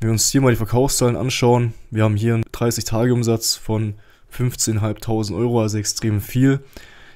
Wenn wir uns hier mal die Verkaufszahlen anschauen, wir haben hier einen 30-Tage-Umsatz von 15.500 Euro, also extrem viel.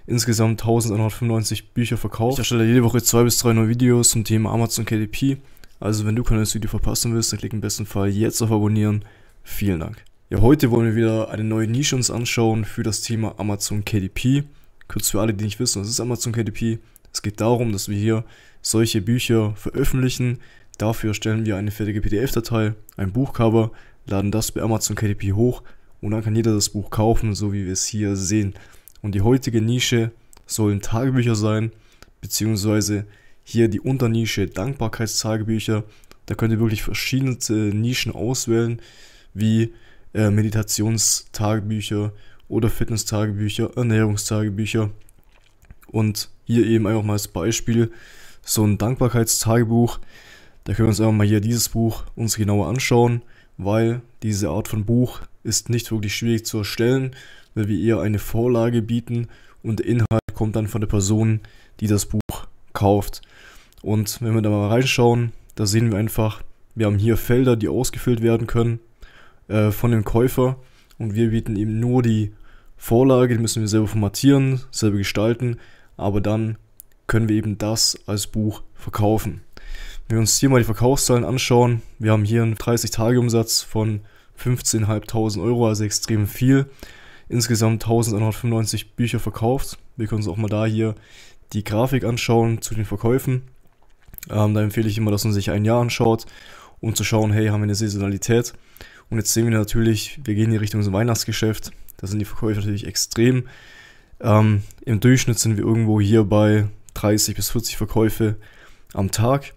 Insgesamt 1195 Bücher verkauft. Ich erstelle jede Woche zwei bis drei neue Videos zum Thema Amazon KDP. Also wenn du kein neues Video verpassen willst, dann klick im besten Fall jetzt auf Abonnieren. Vielen Dank. Ja, heute wollen wir wieder eine neue Nische uns anschauen für das Thema Amazon KDP. Kurz für alle, die nicht wissen, was ist Amazon KDP? Es geht darum, dass wir hier solche Bücher veröffentlichen, Dafür stellen wir eine fertige PDF-Datei, ein Buchcover, laden das bei Amazon KDP hoch und dann kann jeder das Buch kaufen, so wie wir es hier sehen. Und die heutige Nische sollen Tagebücher sein, beziehungsweise hier die Unternische Dankbarkeitstagebücher. Da könnt ihr wirklich verschiedene Nischen auswählen, wie äh, Meditationstagebücher oder fitness Ernährungstagebücher. Und hier eben einfach mal als Beispiel so ein Dankbarkeitstagebuch. Da können wir uns einfach mal hier dieses Buch uns genauer anschauen, weil diese Art von Buch ist nicht wirklich schwierig zu erstellen, weil wir eher eine Vorlage bieten und der Inhalt kommt dann von der Person, die das Buch kauft. Und wenn wir da mal reinschauen, da sehen wir einfach, wir haben hier Felder, die ausgefüllt werden können äh, von dem Käufer und wir bieten eben nur die Vorlage, die müssen wir selber formatieren, selber gestalten, aber dann können wir eben das als Buch verkaufen. Wenn wir uns hier mal die Verkaufszahlen anschauen, wir haben hier einen 30-Tage-Umsatz von 15.500 Euro, also extrem viel. Insgesamt 1195 Bücher verkauft. Wir können uns auch mal da hier die Grafik anschauen zu den Verkäufen. Ähm, da empfehle ich immer, dass man sich ein Jahr anschaut, um zu schauen, hey, haben wir eine Saisonalität? Und jetzt sehen wir natürlich, wir gehen hier Richtung so Weihnachtsgeschäft. Da sind die Verkäufe natürlich extrem. Ähm, Im Durchschnitt sind wir irgendwo hier bei 30 bis 40 Verkäufe am Tag.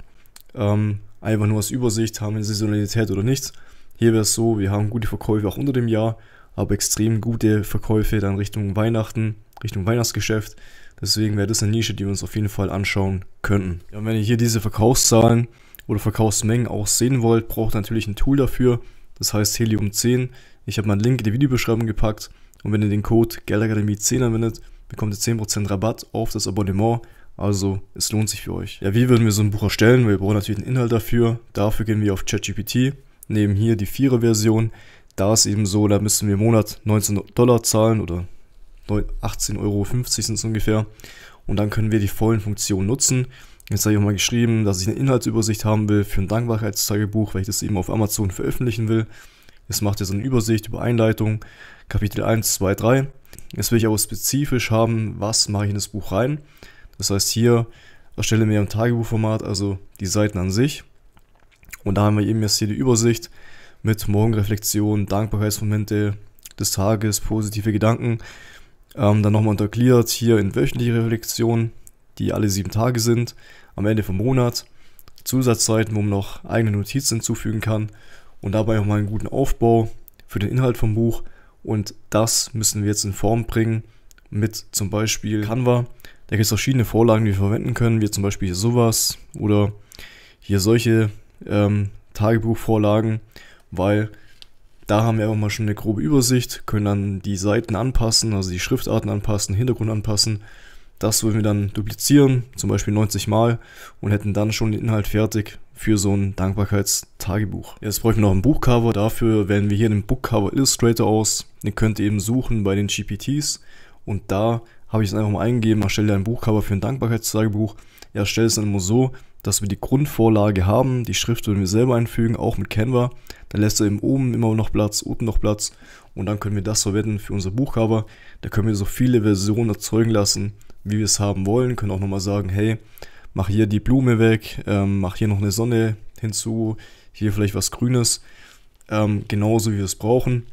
Ähm, einfach nur aus Übersicht, haben wir Saisonalität oder nichts. Hier wäre es so, wir haben gute Verkäufe auch unter dem Jahr, aber extrem gute Verkäufe dann Richtung Weihnachten, Richtung Weihnachtsgeschäft. Deswegen wäre das eine Nische, die wir uns auf jeden Fall anschauen könnten. Ja, wenn ihr hier diese Verkaufszahlen oder Verkaufsmengen auch sehen wollt, braucht ihr natürlich ein Tool dafür. Das heißt Helium 10. Ich habe meinen Link in die Videobeschreibung gepackt. Und wenn ihr den Code GeldAkademie 10 anwendet, bekommt ihr 10% Rabatt auf das Abonnement. Also es lohnt sich für euch. Ja, wie würden wir so ein Buch erstellen? Wir brauchen natürlich einen Inhalt dafür. Dafür gehen wir auf ChatGPT, nehmen hier die vierer Version. Da ist eben so, da müssen wir im Monat 19 Dollar zahlen oder 18,50 Euro sind es ungefähr. Und dann können wir die vollen Funktionen nutzen. Jetzt habe ich auch mal geschrieben, dass ich eine Inhaltsübersicht haben will für ein Dankbarkeitstagebuch, weil ich das eben auf Amazon veröffentlichen will. Es macht so eine Übersicht über Einleitung, Kapitel 1, 2, 3. Jetzt will ich aber spezifisch haben, was mache ich in das Buch rein. Das heißt, hier erstelle mir im Tagebuchformat also die Seiten an sich. Und da haben wir eben jetzt hier die Übersicht mit Morgenreflexion, Dankbarkeitsmomente des Tages, positive Gedanken. Ähm, dann nochmal untergliedert hier in wöchentliche Reflexionen, die alle sieben Tage sind, am Ende vom Monat. Zusatzzeiten, wo man noch eigene Notizen hinzufügen kann und dabei nochmal einen guten Aufbau für den Inhalt vom Buch. Und das müssen wir jetzt in Form bringen mit zum Beispiel Canva da gibt es verschiedene Vorlagen, die wir verwenden können, wie zum Beispiel hier sowas oder hier solche ähm, Tagebuchvorlagen, weil da haben wir einfach mal schon eine grobe Übersicht, können dann die Seiten anpassen, also die Schriftarten anpassen, Hintergrund anpassen. Das würden wir dann duplizieren, zum Beispiel 90 Mal und hätten dann schon den Inhalt fertig für so ein Dankbarkeitstagebuch. Jetzt bräuchten wir noch ein Buchcover. Dafür wählen wir hier den Bookcover Illustrator aus. Den könnt ihr eben suchen bei den GPTs und da habe ich es einfach mal eingegeben, erstelle ein Buchcover für ein Dankbarkeitstagebuch, erstelle es dann immer so, dass wir die Grundvorlage haben, die Schrift würden wir selber einfügen, auch mit Canva, dann lässt er eben oben immer noch Platz, unten noch Platz und dann können wir das verwenden für unser Buchcover, da können wir so viele Versionen erzeugen lassen, wie wir es haben wollen, können auch nochmal sagen, hey, mach hier die Blume weg, ähm, mach hier noch eine Sonne hinzu, hier vielleicht was Grünes, ähm, genauso wie wir es brauchen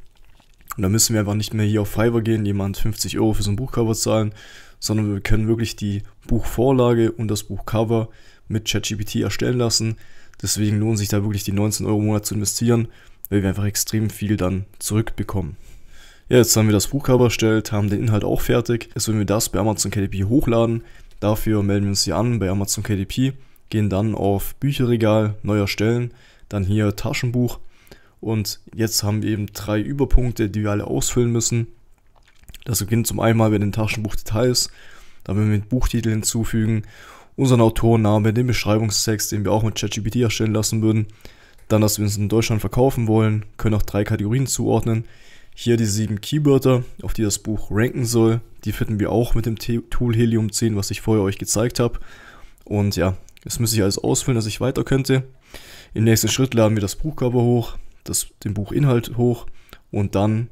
und da müssen wir einfach nicht mehr hier auf Fiverr gehen, jemand 50 Euro für so ein Buchcover zahlen, sondern wir können wirklich die Buchvorlage und das Buchcover mit ChatGPT erstellen lassen. Deswegen lohnt sich da wirklich die 19 Euro im Monat zu investieren, weil wir einfach extrem viel dann zurückbekommen. Ja, jetzt haben wir das Buchcover erstellt, haben den Inhalt auch fertig. Jetzt würden wir das bei Amazon KDP hochladen. Dafür melden wir uns hier an bei Amazon KDP, gehen dann auf Bücherregal, neu erstellen, dann hier Taschenbuch und jetzt haben wir eben drei Überpunkte, die wir alle ausfüllen müssen. Das beginnt zum einen mal mit den Taschenbuchdetails, dann werden wir den Buchtitel hinzufügen, unseren Autorenname, den Beschreibungstext, den wir auch mit ChatGPT erstellen lassen würden, dann, dass wir uns in Deutschland verkaufen wollen, können auch drei Kategorien zuordnen. Hier die sieben Keywörter, auf die das Buch ranken soll. Die finden wir auch mit dem Tool Helium 10, was ich vorher euch gezeigt habe. Und ja, jetzt müsste ich alles ausfüllen, dass ich weiter könnte. Im nächsten Schritt laden wir das Buchcover hoch das, den Buchinhalt hoch und dann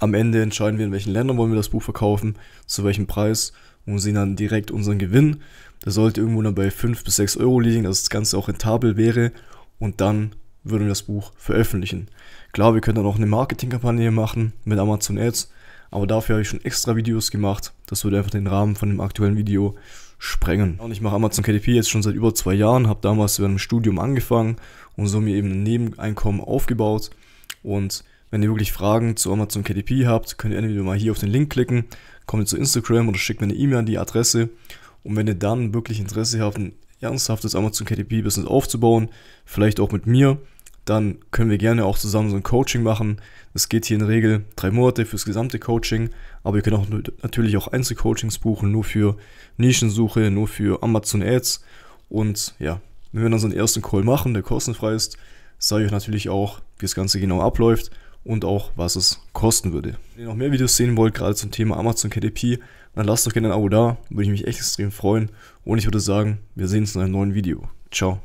am Ende entscheiden wir, in welchen Ländern wollen wir das Buch verkaufen, zu welchem Preis und sehen dann direkt unseren Gewinn. Der sollte irgendwo dann bei 5 bis 6 Euro liegen, dass das Ganze auch rentabel wäre und dann würden wir das Buch veröffentlichen. Klar, wir können dann auch eine Marketingkampagne machen mit Amazon Ads, aber dafür habe ich schon extra Videos gemacht. Das würde einfach den Rahmen von dem aktuellen Video sprengen. Und ich mache Amazon KDP jetzt schon seit über zwei Jahren, habe damals während einem Studium angefangen und so mir eben ein Nebeneinkommen aufgebaut. Und wenn ihr wirklich Fragen zu Amazon KDP habt, könnt ihr entweder mal hier auf den Link klicken, kommt ihr zu Instagram oder schickt mir eine E-Mail an die Adresse. Und wenn ihr dann wirklich Interesse habt, ein ernsthaftes Amazon KDP-Business aufzubauen, vielleicht auch mit mir, dann können wir gerne auch zusammen so ein Coaching machen. Es geht hier in der Regel drei Monate fürs gesamte Coaching, aber ihr könnt auch natürlich auch Einzelcoachings buchen, nur für Nischensuche, nur für Amazon Ads. Und ja, wenn wir dann so einen ersten Call machen, der kostenfrei ist, sage ich euch natürlich auch, wie das Ganze genau abläuft und auch, was es kosten würde. Wenn ihr noch mehr Videos sehen wollt, gerade zum Thema Amazon KDP, dann lasst doch gerne ein Abo da, würde ich mich echt extrem freuen. Und ich würde sagen, wir sehen uns in einem neuen Video. Ciao.